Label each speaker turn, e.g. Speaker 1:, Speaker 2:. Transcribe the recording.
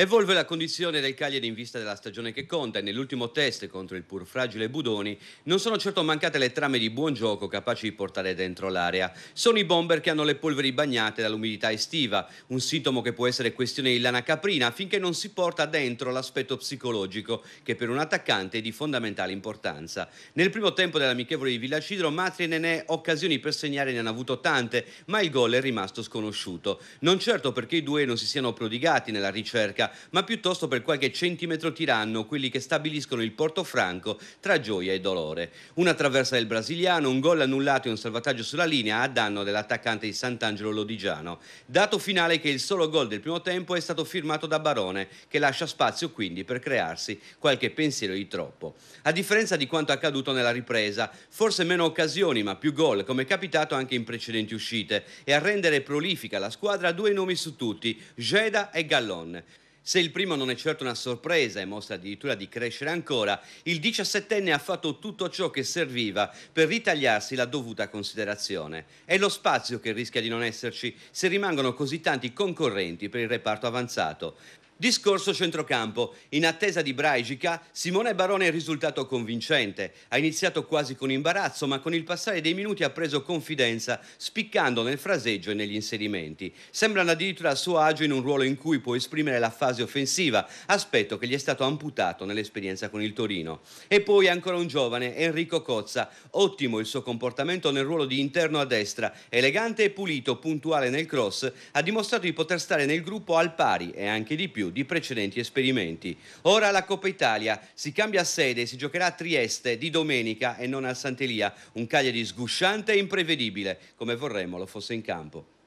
Speaker 1: Evolve la condizione del Cagliari in vista della stagione che conta e nell'ultimo test contro il pur fragile Budoni non sono certo mancate le trame di buon gioco capaci di portare dentro l'area. Sono i bomber che hanno le polveri bagnate dall'umidità estiva, un sintomo che può essere questione di lana caprina finché non si porta dentro l'aspetto psicologico che per un attaccante è di fondamentale importanza. Nel primo tempo dell'amichevole di Villacidro Matri e Nenè occasioni per segnare ne hanno avuto tante, ma il gol è rimasto sconosciuto. Non certo perché i due non si siano prodigati nella ricerca ma piuttosto per qualche centimetro tiranno quelli che stabiliscono il Portofranco tra gioia e dolore. Una traversa del brasiliano, un gol annullato e un salvataggio sulla linea a danno dell'attaccante di Sant'Angelo Lodigiano. Dato finale che il solo gol del primo tempo è stato firmato da Barone, che lascia spazio quindi per crearsi qualche pensiero di troppo. A differenza di quanto accaduto nella ripresa, forse meno occasioni ma più gol, come è capitato anche in precedenti uscite, e a rendere prolifica la squadra due nomi su tutti, Jeda e Gallon. Se il primo non è certo una sorpresa e mostra addirittura di crescere ancora, il 17enne ha fatto tutto ciò che serviva per ritagliarsi la dovuta considerazione. È lo spazio che rischia di non esserci se rimangono così tanti concorrenti per il reparto avanzato. Discorso centrocampo. In attesa di Braigica, Simone Barone è risultato convincente. Ha iniziato quasi con imbarazzo, ma con il passare dei minuti ha preso confidenza, spiccando nel fraseggio e negli inserimenti. Sembrano addirittura a suo agio in un ruolo in cui può esprimere la fase offensiva, aspetto che gli è stato amputato nell'esperienza con il Torino. E poi ancora un giovane, Enrico Cozza. Ottimo il suo comportamento nel ruolo di interno a destra, elegante e pulito, puntuale nel cross, ha dimostrato di poter stare nel gruppo al pari e anche di più di precedenti esperimenti. Ora la Coppa Italia si cambia sede e si giocherà a Trieste di domenica e non al Sant'Elia, un Cagliari sgusciante e imprevedibile, come vorremmo lo fosse in campo.